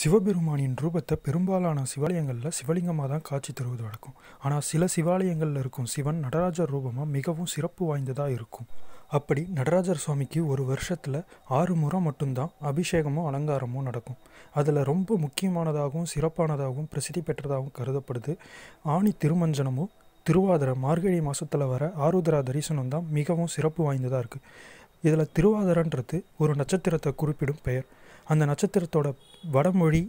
சிவபெருமானின் ரூபத்தை பெரும்பாலான சிவாலயங்களில் சிவலிங்கமாக தான் காட்சி தருவது வழக்கம் ஆனால் சில சிவாலயங்களில் இருக்கும் சிவன் நடராஜர் ரூபமாக மிகவும் சிறப்பு வாய்ந்ததாக இருக்கும் அப்படி நடராஜர் சுவாமிக்கு ஒரு வருஷத்தில் ஆறு முறை மட்டும்தான் அபிஷேகமும் அலங்காரமும் நடக்கும் அதில் ரொம்ப முக்கியமானதாகவும் சிறப்பானதாகவும் பிரசித்தி பெற்றதாகவும் கருதப்படுது ஆணி திருமஞ்சனமும் திருவாதிரை மார்கழி மாதத்தில் வர ஆருத்ரா தரிசனம் தான் மிகவும் சிறப்பு வாய்ந்ததாக இருக்குது இதில் திருவாதிரன்றது ஒரு நட்சத்திரத்தை குறிப்பிடும் பெயர் அந்த நட்சத்திரத்தோட வடமொழி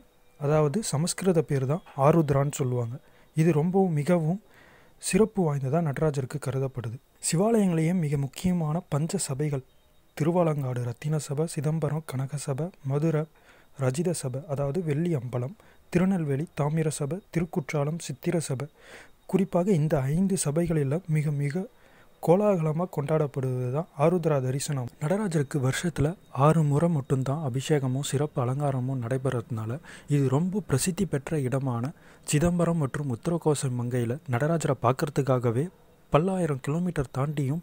அதாவது சமஸ்கிருத பேர் தான் ஆருத்ரான்னு சொல்லுவாங்க இது ரொம்பவும் மிகவும் சிறப்பு வாய்ந்ததாக நடராஜருக்கு கருதப்படுது சிவாலயங்களையும் மிக முக்கியமான பஞ்ச சபைகள் திருவாலங்காடு ரத்தின சபை சிதம்பரம் கனக சபை மதுரை ரஜித சபை அதாவது வெள்ளி அம்பலம் திருநெல்வேலி தாமிர சபை திருக்குற்றாலம் சித்திர சபை குறிப்பாக இந்த ஐந்து சபைகளில் மிக மிக கோலாகலமாக கொண்டாடப்படுவது தான் ஆருத்ரா தரிசனம் நடராஜருக்கு வருஷத்தில் ஆறு முறை மட்டும்தான் அபிஷேகமும் சிறப்பு அலங்காரமும் நடைபெறதுனால இது ரொம்ப பிரசித்தி பெற்ற இடமான சிதம்பரம் மற்றும் உத்தரகோசம் மங்கையில் நடராஜரை பார்க்கறதுக்காகவே பல்லாயிரம் கிலோமீட்டர் தாண்டியும்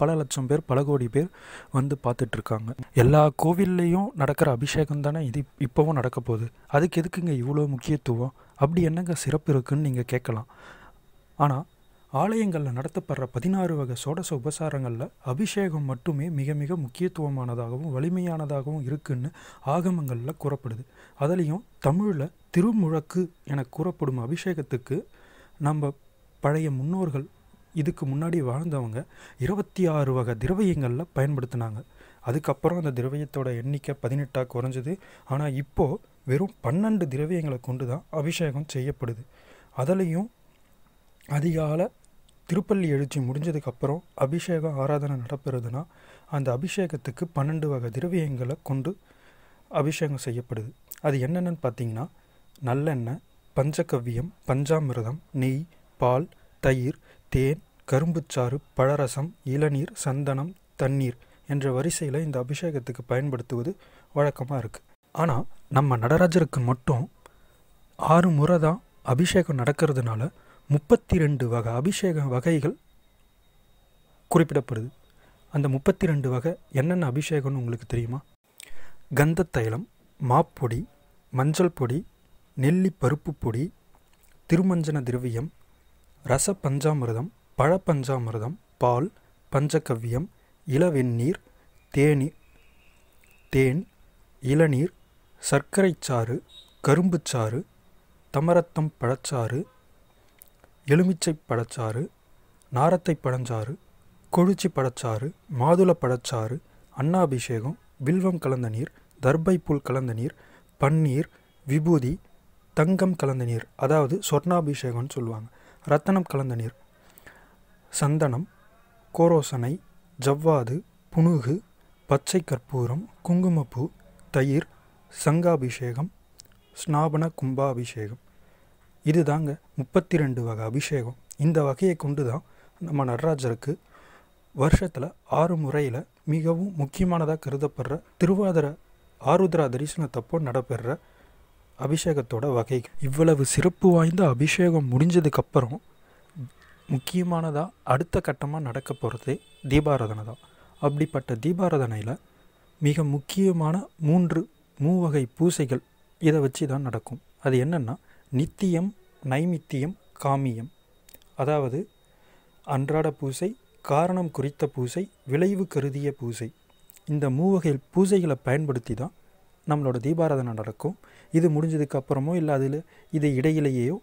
பல லட்சம் பேர் பல கோடி பேர் வந்து பார்த்துட்ருக்காங்க எல்லா கோவில்லையும் நடக்கிற அபிஷேகம் தானே இது இப்போவும் நடக்க போகுது அதுக்கு எதுக்குங்க இவ்வளோ முக்கியத்துவம் அப்படி என்னங்க சிறப்பு இருக்குதுன்னு நீங்கள் கேட்கலாம் ஆனால் ஆலயங்களில் நடத்தப்படுற பதினாறு வகை சோடச உபசாரங்களில் அபிஷேகம் மட்டுமே மிக மிக முக்கியத்துவமானதாகவும் வலிமையானதாகவும் இருக்குன்னு ஆகமங்களில் கூறப்படுது அதுலேயும் தமிழில் திருமுழக்கு என கூறப்படும் அபிஷேகத்துக்கு நம்ம பழைய முன்னோர்கள் இதுக்கு முன்னாடி வாழ்ந்தவங்க இருபத்தி ஆறு வகை திரவியங்களில் பயன்படுத்தினாங்க அதுக்கப்புறம் அந்த திரவியத்தோட எண்ணிக்கை பதினெட்டாக குறைஞ்சது ஆனால் இப்போது வெறும் பன்னெண்டு திரவியங்களை கொண்டு தான் அபிஷேகம் செய்யப்படுது அதுலேயும் அதிகால திருப்பள்ளி எழுச்சி முடிஞ்சதுக்கப்புறம் அபிஷேகம் ஆராதனை நடப்புறதுன்னா அந்த அபிஷேகத்துக்கு பன்னெண்டு வகை திரவியங்களை கொண்டு அபிஷேகம் செய்யப்படுது அது என்னென்னு பார்த்தீங்கன்னா நல்லெண்ணெய் பஞ்சகவ்யம் பஞ்சாமிரதம் நெய் பால் தயிர் தேன் கரும்புச்சாறு பழரசம் இளநீர் சந்தனம் தண்ணீர் என்ற வரிசையில் இந்த அபிஷேகத்துக்கு பயன்படுத்துவது வழக்கமாக இருக்குது ஆனால் நம்ம நடராஜருக்கு மட்டும் ஆறு முறை தான் அபிஷேகம் நடக்கிறதுனால முப்பத்தி ரெண்டு வகை அபிஷேக வகைகள் குறிப்பிடப்படுது அந்த முப்பத்தி ரெண்டு வகை என்னென்ன அபிஷேகம்னு உங்களுக்கு தெரியுமா கந்த தைலம் மாப்பொடி மஞ்சள் பொடி நெல்லி பருப்பு பொடி திருமஞ்சன திரவியம் ரச பஞ்சாமிரதம் பழ பஞ்சாமிரதம் பால் பஞ்சகவ்யம் இளவெந்நீர் தேநீர் தேன் இளநீர் சர்க்கரைச்சாறு கரும்புச்சாறு தமரத்தம் பழச்சாறு எலுமிச்சை பழச்சாறு நாரத்தை பழஞ்சாறு கொழுச்சி பழச்சாறு மாதுள பழச்சாறு அன்னாபிஷேகம் வில்வம் கலந்த நீர் தர்பை புல் கலந்த நீர் பன்னீர் விபூதி தங்கம் கலந்த நீர் அதாவது சொர்ணாபிஷேகம்னு சொல்லுவாங்க ரத்தனம் கலந்த நீர் சந்தனம் கோரோசனை ஜவ்வாது புனுகு பச்சை கற்பூரம் குங்குமப்பூ தயிர் சங்காபிஷேகம் ஸ்நாபன கும்பாபிஷேகம் இது தாங்க முப்பத்தி ரெண்டு வகை அபிஷேகம் இந்த வகையை கொண்டு தான் நம்ம நடராஜருக்கு வருஷத்தில் ஆறு முறையில் மிகவும் முக்கியமானதாக கருதப்படுற திருவாதிர ஆருத்ரா தரிசனத்தப்போ நடைபெற அபிஷேகத்தோட வகை இவ்வளவு சிறப்பு வாய்ந்த அபிஷேகம் முடிஞ்சதுக்கப்புறம் முக்கியமானதாக அடுத்த கட்டமாக நடக்க போகிறது தீபாராதனை தான் அப்படிப்பட்ட தீபாராதனையில் மிக முக்கியமான மூன்று மூவகை பூசைகள் இதை வச்சு தான் நடக்கும் அது என்னென்னா நித்தியம் நைமித்தியம் காமியம் அதாவது அன்றாட பூசை காரணம் குறித்த பூசை விளைவு கருதிய பூசை இந்த மூவகை பூஜைகளை பயன்படுத்தி தான் நம்மளோட தீபாராதனை நடக்கும் இது முடிஞ்சதுக்கு அப்புறமோ இல்லை அதில் இது இடையிலேயோ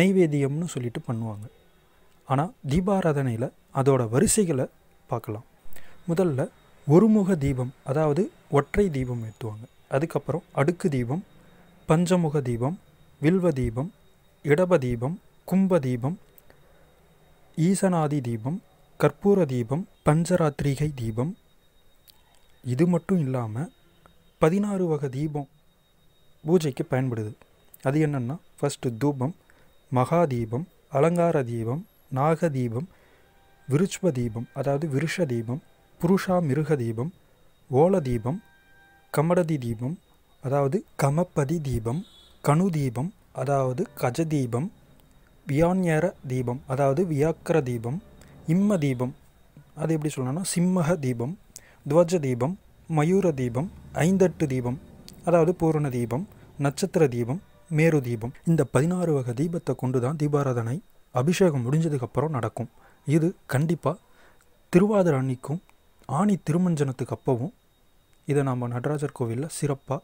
நெய்வேத்தியம்னு சொல்லிட்டு பண்ணுவாங்க ஆனால் தீபாராதனையில் அதோட வரிசைகளை பார்க்கலாம் முதல்ல ஒருமுக தீபம் அதாவது ஒற்றை தீபம் ஏற்றுவாங்க அதுக்கப்புறம் அடுக்கு தீபம் பஞ்சமுக தீபம் வில்வதீபம் இடபதீபம் கும்பதீபம் ஈசனாதி தீபம் கற்பூர தீபம் பஞ்சராத்திரிகை தீபம் இது மட்டும் இல்லாமல் பதினாறு வகை தீபம் பூஜைக்கு பயன்படுது அது என்னென்னா ஃபஸ்ட்டு தூபம் மகாதீபம் அலங்கார தீபம் நாக தீபம் விருஷ்ப தீபம் அதாவது விருஷ தீபம் புருஷா மிருக தீபம் ஓல தீபம் கமடதி தீபம் அதாவது கமப்பதி தீபம் கணு தீபம் அதாவது கஜ தீபம் வியான்யர தீபம் அதாவது வியாக்கர தீபம் இம்ம தீபம் அது எப்படி சொல்லணும்னா சிம்மக தீபம் துவஜ தீபம் மயூர தீபம் ஐந்தட்டு தீபம் அதாவது பூரண தீபம் நட்சத்திர தீபம் மேரு தீபம் இந்த பதினாறு வகை தீபத்தை கொண்டு தான் தீபாராதனை அபிஷேகம் முடிஞ்சதுக்கப்புறம் நடக்கும் இது கண்டிப்பாக திருவாதிர அன்னிக்கும் ஆணி திருமஞ்சனத்துக்கு அப்பவும் இதை நாம் நடராஜர் கோவிலில் சிறப்பாக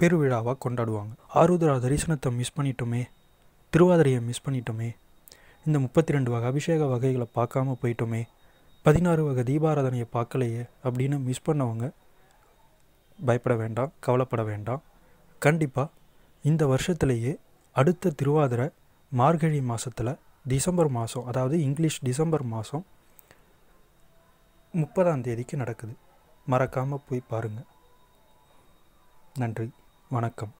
பெருவிழாவாக கொண்டாடுவாங்க ஆருத்ரா தரிசனத்தை மிஸ் பண்ணிட்டோமே திருவாதிரையை மிஸ் பண்ணிட்டோமே இந்த முப்பத்தி ரெண்டு வகை அபிஷேக வகைகளை பார்க்காம போயிட்டோமே பதினாறு வகை தீபாராதனையை பார்க்கலையே அப்படின்னு மிஸ் பண்ணவங்க பயப்பட வேண்டாம் கவலைப்பட வேண்டாம் கண்டிப்பாக இந்த வருஷத்துலேயே அடுத்த திருவாதிரை மார்கழி மாதத்தில் டிசம்பர் மாதம் அதாவது இங்கிலீஷ் டிசம்பர் மாதம் முப்பதாம் தேதிக்கு நடக்குது மறக்காமல் போய் பாருங்கள் நன்றி வணக்கம்